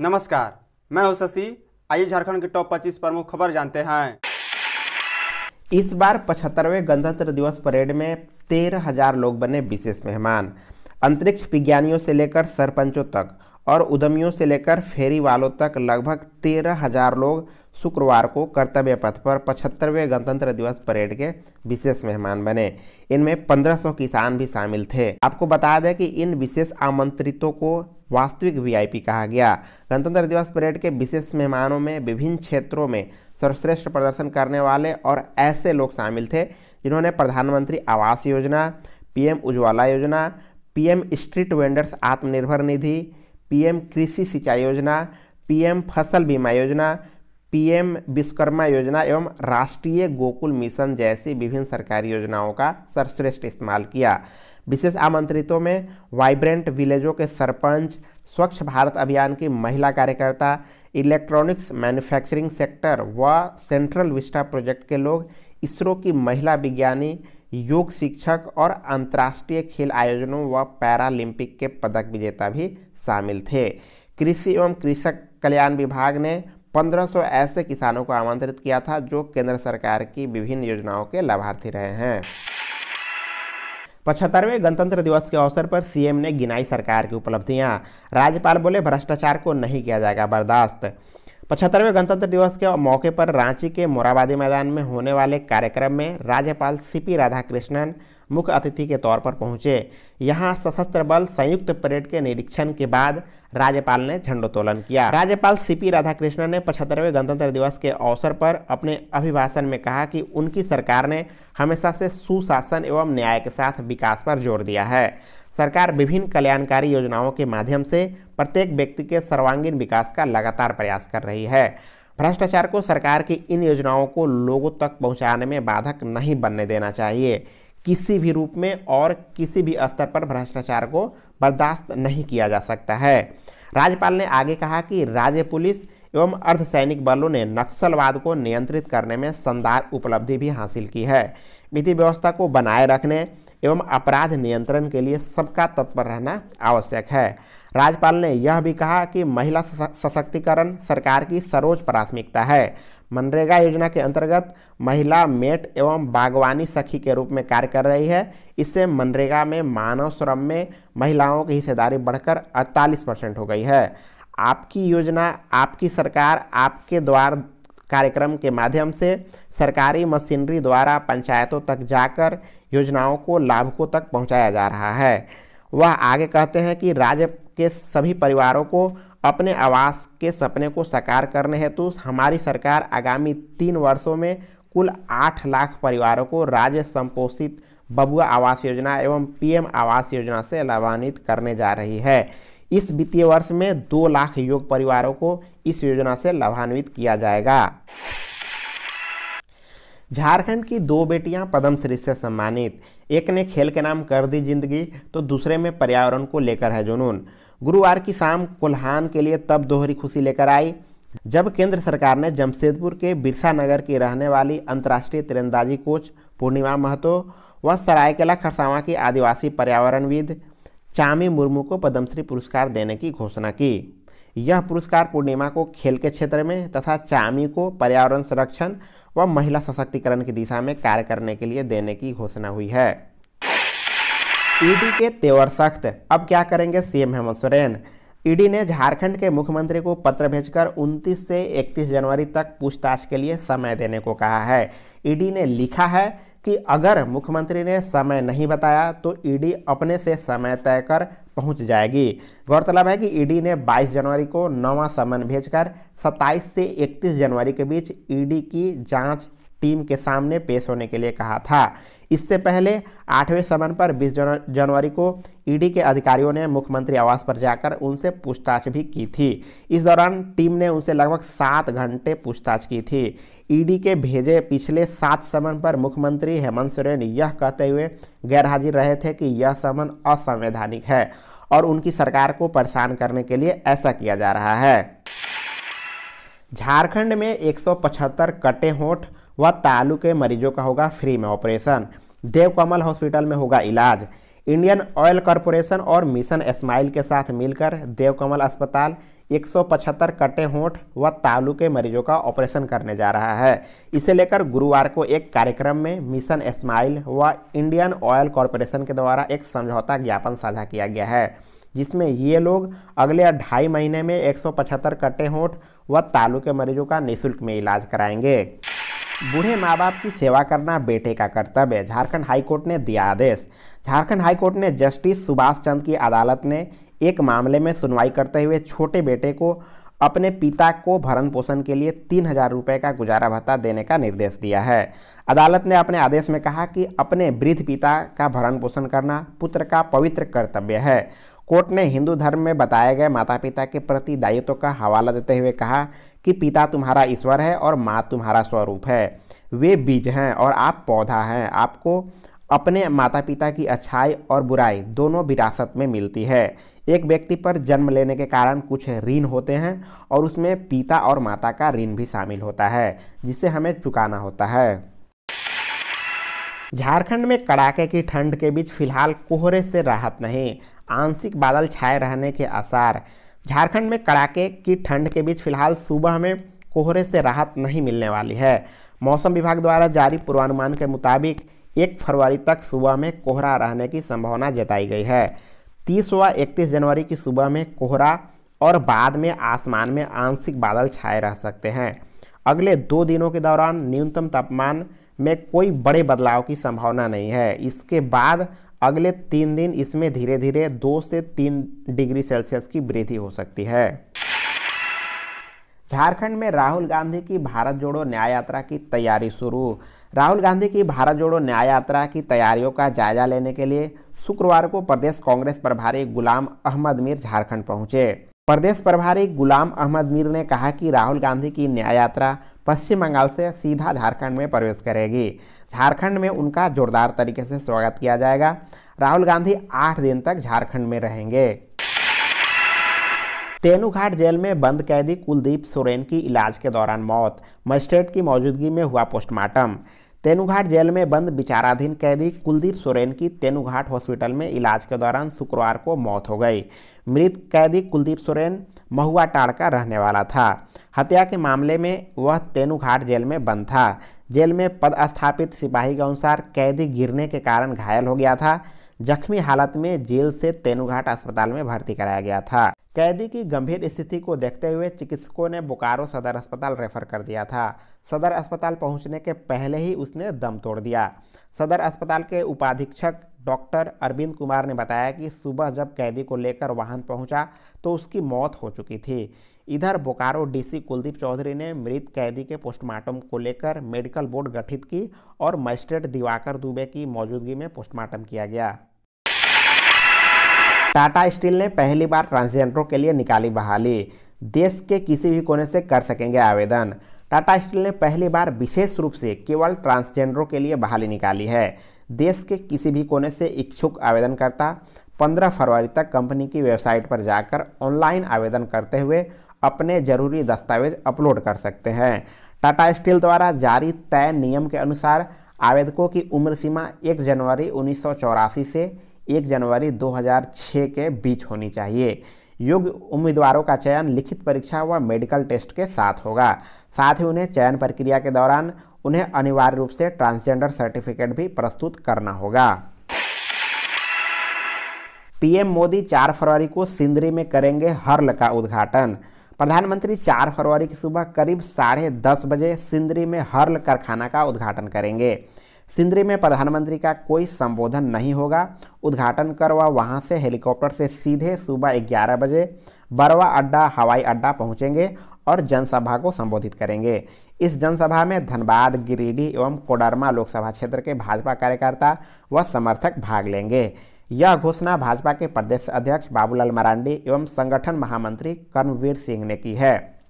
नमस्कार मैं हूं शशि आइए झारखंड के टॉप 25 प्रमुख खबर जानते हैं इस बार पचहत्तरवे गणतंत्र दिवस परेड में तेरह हजार लोग बने विशेष मेहमान अंतरिक्ष विज्ञानियों से लेकर सरपंचों तक और उद्यमियों से लेकर फेरी वालों तक लगभग तेरह हजार लोग शुक्रवार को कर्तव्य पथ पर पचहत्तरवें गणतंत्र दिवस परेड के विशेष मेहमान बने इनमें 1500 किसान भी शामिल थे आपको बता दें कि इन विशेष आमंत्रितों को वास्तविक वीआईपी कहा गया गणतंत्र दिवस परेड के विशेष मेहमानों में विभिन्न क्षेत्रों में सर्वश्रेष्ठ प्रदर्शन करने वाले और ऐसे लोग शामिल थे जिन्होंने प्रधानमंत्री आवास योजना पीएम उज्ज्वला योजना पीएम स्ट्रीट वेंडर्स आत्मनिर्भर निधि पीएम कृषि सिंचाई योजना पीएम फसल बीमा योजना पीएम विश्वकर्मा योजना एवं राष्ट्रीय गोकुल मिशन जैसी विभिन्न सरकारी योजनाओं का सर्वश्रेष्ठ इस्तेमाल किया विशेष आमंत्रितों में वाइब्रेंट विलेजों के सरपंच स्वच्छ भारत अभियान की महिला कार्यकर्ता इलेक्ट्रॉनिक्स मैन्युफैक्चरिंग सेक्टर व सेंट्रल विस्टा प्रोजेक्ट के लोग इसरो की महिला विज्ञानी योग शिक्षक और अंतर्राष्ट्रीय खेल आयोजनों व पैरालंपिक के पदक विजेता भी शामिल थे कृषि एवं कृषक कल्याण विभाग ने 1500 ऐसे किसानों को आमंत्रित किया था जो केंद्र सरकार की विभिन्न योजनाओं के लाभार्थी रहे हैं पचहत्तरवें गणतंत्र दिवस के अवसर पर सीएम ने गिनाई सरकार की उपलब्धियां राज्यपाल बोले भ्रष्टाचार को नहीं किया जाएगा बर्दाश्त पचहत्तरवें गणतंत्र दिवस के मौके पर रांची के मोराबादी मैदान में होने वाले कार्यक्रम में राज्यपाल सीपी राधाकृष्णन मुख्य अतिथि के तौर पर पहुंचे यहां सशस्त्र बल संयुक्त परेड के निरीक्षण के बाद राज्यपाल ने झंडोत्तोलन किया राज्यपाल सीपी राधाकृष्णन ने पचहत्तरवें गणतंत्र दिवस के अवसर पर अपने अभिभाषण में कहा कि उनकी सरकार ने हमेशा से सुशासन एवं न्याय के साथ विकास पर जोर दिया है सरकार विभिन्न कल्याणकारी योजनाओं के माध्यम से प्रत्येक व्यक्ति के सर्वांगीण विकास का लगातार प्रयास कर रही है भ्रष्टाचार को सरकार की इन योजनाओं को लोगों तक पहुंचाने में बाधक नहीं बनने देना चाहिए किसी भी रूप में और किसी भी स्तर पर भ्रष्टाचार को बर्दाश्त नहीं किया जा सकता है राज्यपाल ने आगे कहा कि राज्य पुलिस एवं अर्धसैनिक बलों ने नक्सलवाद को नियंत्रित करने में शानदार उपलब्धि भी हासिल की है विधि व्यवस्था को बनाए रखने एवं अपराध नियंत्रण के लिए सबका तत्पर रहना आवश्यक है राज्यपाल ने यह भी कहा कि महिला सशक्तिकरण सरकार की सर्वोच्च प्राथमिकता है मनरेगा योजना के अंतर्गत महिला मेट एवं बागवानी सखी के रूप में कार्य कर रही है इससे मनरेगा में मानव श्रम में महिलाओं की हिस्सेदारी बढ़कर 48 परसेंट हो गई है आपकी योजना आपकी सरकार आपके द्वार कार्यक्रम के माध्यम से सरकारी मशीनरी द्वारा पंचायतों तक जाकर योजनाओं को लाभकों तक पहुंचाया जा रहा है वह आगे कहते हैं कि राज्य के सभी परिवारों को अपने आवास के सपने को साकार करने हेतु हमारी सरकार आगामी तीन वर्षों में कुल आठ लाख परिवारों को राज्य संपोषित बबुआ आवास योजना एवं पीएम आवास योजना से लाभान्वित करने जा रही है इस वित्तीय वर्ष में दो लाख योग परिवारों को इस योजना से लाभान्वित किया जाएगा झारखंड की दो बेटियां पद्मश्री से सम्मानित एक ने खेल के नाम कर दी जिंदगी तो दूसरे में पर्यावरण को लेकर है जुनून गुरुवार की शाम कोल्हान के लिए तब दोहरी खुशी लेकर आई जब केंद्र सरकार ने जमशेदपुर के बिरसा नगर की रहने वाली अंतर्राष्ट्रीय तिरंदाजी कोच पूर्णिमा महतो व सरायकेला खरसावां की आदिवासी पर्यावरणविद चामी मुर्मू को पद्मश्री पुरस्कार देने की घोषणा की यह पुरस्कार पूर्णिमा को खेल के क्षेत्र में तथा चामी को पर्यावरण संरक्षण व महिला सशक्तिकरण की दिशा में कार्य करने के लिए देने की घोषणा हुई है ईडी के तेवर सख्त अब क्या करेंगे सीएम हेमंत सोरेन ईडी ने झारखंड के मुख्यमंत्री को पत्र भेजकर 29 से 31 जनवरी तक पूछताछ के लिए समय देने को कहा है ईडी ने लिखा है कि अगर मुख्यमंत्री ने समय नहीं बताया तो ईडी अपने से समय तय कर पहुंच जाएगी गौरतलब है कि ईडी ने 22 जनवरी को नवा समन भेजकर 27 से 31 जनवरी के बीच ईडी की जांच टीम के सामने पेश होने के लिए कहा था इससे पहले आठवें समन पर 20 जनवरी को ईडी के अधिकारियों ने मुख्यमंत्री आवास पर जाकर उनसे पूछताछ भी की थी इस दौरान टीम ने उनसे लगभग सात घंटे पूछताछ की थी ईडी के भेजे पिछले सात समन पर मुख्यमंत्री हेमंत सोरेन यह कहते हुए गैरहाजिर रहे थे कि यह समन असंवैधानिक है और उनकी सरकार को परेशान करने के लिए ऐसा किया जा रहा है झारखंड में एक कटे होठ व तालु के मरीजों का होगा फ्री में ऑपरेशन देवकमल हॉस्पिटल में होगा इलाज इंडियन ऑयल कॉरपोरेशन और मिशन स्माइल के साथ मिलकर देवकमल अस्पताल 175 कटे होंठ व तालू के मरीजों का ऑपरेशन करने जा रहा है इसे लेकर गुरुवार को एक कार्यक्रम में मिशन स्माइल व इंडियन ऑयल कॉरपोरेशन के द्वारा एक समझौता ज्ञापन साझा किया गया है जिसमें ये लोग अगले ढाई महीने में 175 कटे होंठ व तालु के मरीजों का निःशुल्क में इलाज कराएंगे बूढ़े माँ बाप की सेवा करना बेटे का कर्तव्य झारखंड हाईकोर्ट ने दिया आदेश झारखंड हाईकोर्ट ने जस्टिस सुभाष चंद्र की अदालत ने एक मामले में सुनवाई करते हुए छोटे बेटे को अपने पिता को भरण पोषण के लिए तीन हजार रुपये का गुजारा भत्ता देने का निर्देश दिया है अदालत ने अपने आदेश में कहा कि अपने वृद्ध पिता का भरण पोषण करना पुत्र का पवित्र कर्तव्य है कोर्ट ने हिंदू धर्म में बताए गए माता पिता के प्रति दायित्व का हवाला देते हुए कहा कि पिता तुम्हारा ईश्वर है और माँ तुम्हारा स्वरूप है वे बीज हैं और आप पौधा हैं आपको अपने माता पिता की अच्छाई और बुराई दोनों विरासत में मिलती है एक व्यक्ति पर जन्म लेने के कारण कुछ ऋण होते हैं और उसमें पिता और माता का ऋण भी शामिल होता है जिसे हमें चुकाना होता है झारखंड में कड़ाके की ठंड के बीच फिलहाल कोहरे से राहत नहीं आंशिक बादल छाए रहने के आसार झारखंड में कड़ाके की ठंड के बीच फिलहाल सुबह में कोहरे से राहत नहीं मिलने वाली है मौसम विभाग द्वारा जारी पूर्वानुमान के मुताबिक एक फरवरी तक सुबह में कोहरा रहने की संभावना जताई गई है तीस व इकतीस जनवरी की सुबह में कोहरा और बाद में आसमान में आंशिक बादल छाए रह सकते हैं अगले दो दिनों के दौरान न्यूनतम तापमान में कोई बड़े बदलाव की संभावना नहीं है इसके बाद अगले तीन दिन इसमें धीरे धीरे दो से तीन डिग्री सेल्सियस की वृद्धि हो सकती है झारखंड में राहुल गांधी की भारत जोड़ो न्याय यात्रा की तैयारी शुरू राहुल गांधी की भारत जोड़ो न्याय यात्रा की तैयारियों का जायजा लेने के लिए शुक्रवार को प्रदेश कांग्रेस प्रभारी गुलाम अहमद मीर झारखंड पहुंचे प्रदेश प्रभारी गुलाम अहमद मीर ने कहा कि राहुल गांधी की न्याय यात्रा पश्चिम बंगाल से सीधा झारखंड में प्रवेश करेगी झारखंड में उनका जोरदार तरीके से स्वागत किया जाएगा राहुल गांधी आठ दिन तक झारखंड में रहेंगे तेनूघाट जेल में बंद कैदी कुलदीप सोरेन की इलाज के दौरान मौत मजिस्ट्रेट की मौजूदगी में हुआ पोस्टमार्टम तेनूघाट जेल में बंद विचाराधीन कैदी कुलदीप सोरेन की तेनूघाट हॉस्पिटल में इलाज के दौरान शुक्रवार को मौत हो गई मृत कैदी कुलदीप सोरेन महुआ टाड़ का रहने वाला था हत्या के मामले में वह तेनूघाट जेल में बंद था जेल में पदस्थापित सिपाही के अनुसार कैदी गिरने के कारण घायल हो गया था जख्मी हालत में जेल से तेनुघाट अस्पताल में भर्ती कराया गया था कैदी की गंभीर स्थिति को देखते हुए चिकित्सकों ने बोकारो सदर अस्पताल रेफर कर दिया था सदर अस्पताल पहुंचने के पहले ही उसने दम तोड़ दिया सदर अस्पताल के उपाधीक्षक डॉक्टर अरविंद कुमार ने बताया कि सुबह जब कैदी को लेकर वाहन पहुंचा तो उसकी मौत हो चुकी थी इधर बोकारो डीसी कुलदीप चौधरी ने मृत कैदी के पोस्टमार्टम को लेकर मेडिकल बोर्ड गठित की और मजिस्ट्रेट दिवाकर दुबे की मौजूदगी में पोस्टमार्टम किया गया टाटा स्टील ने पहली बार ट्रांसजेंडरों के लिए निकाली बहाली देश के किसी भी कोने से कर सकेंगे आवेदन टाटा स्टील ने पहली बार विशेष रूप से केवल ट्रांसजेंडरों के लिए बहाली निकाली है देश के किसी भी कोने से इच्छुक आवेदनकर्ता 15 फरवरी तक कंपनी की वेबसाइट पर जाकर ऑनलाइन आवेदन करते हुए अपने जरूरी दस्तावेज अपलोड कर सकते हैं टाटा स्टील द्वारा जारी तय नियम के अनुसार आवेदकों की उम्र सीमा 1 जनवरी उन्नीस से 1 जनवरी 2006 के बीच होनी चाहिए योग्य उम्मीदवारों का चयन लिखित परीक्षा व मेडिकल टेस्ट के साथ होगा साथ ही उन्हें चयन प्रक्रिया के दौरान उन्हें अनिवार्य रूप से ट्रांसजेंडर सर्टिफिकेट भी प्रस्तुत करना होगा पीएम मोदी 4 फरवरी को सिंदरी में करेंगे हर्ल का उद्घाटन प्रधानमंत्री 4 फरवरी की सुबह करीब साढ़े दस बजे सिंदरी में हर्ल कारखाना का उद्घाटन करेंगे सिंदरी में प्रधानमंत्री का कोई संबोधन नहीं होगा उद्घाटन कर वह वहाँ से हेलीकॉप्टर से सीधे सुबह ग्यारह बजे बरवा अड्डा हवाई अड्डा पहुँचेंगे और जनसभा को संबोधित करेंगे इस जनसभा में धनबाद गिरिडीह एवं कोडरमा लोकसभा क्षेत्र के भाजपा कार्यकर्ता व समर्थक भाग लेंगे यह घोषणा भाजपा के प्रदेश अध्यक्ष बाबूलाल मरांडी एवं संगठन महामंत्री कर्मवीर सिंह ने की है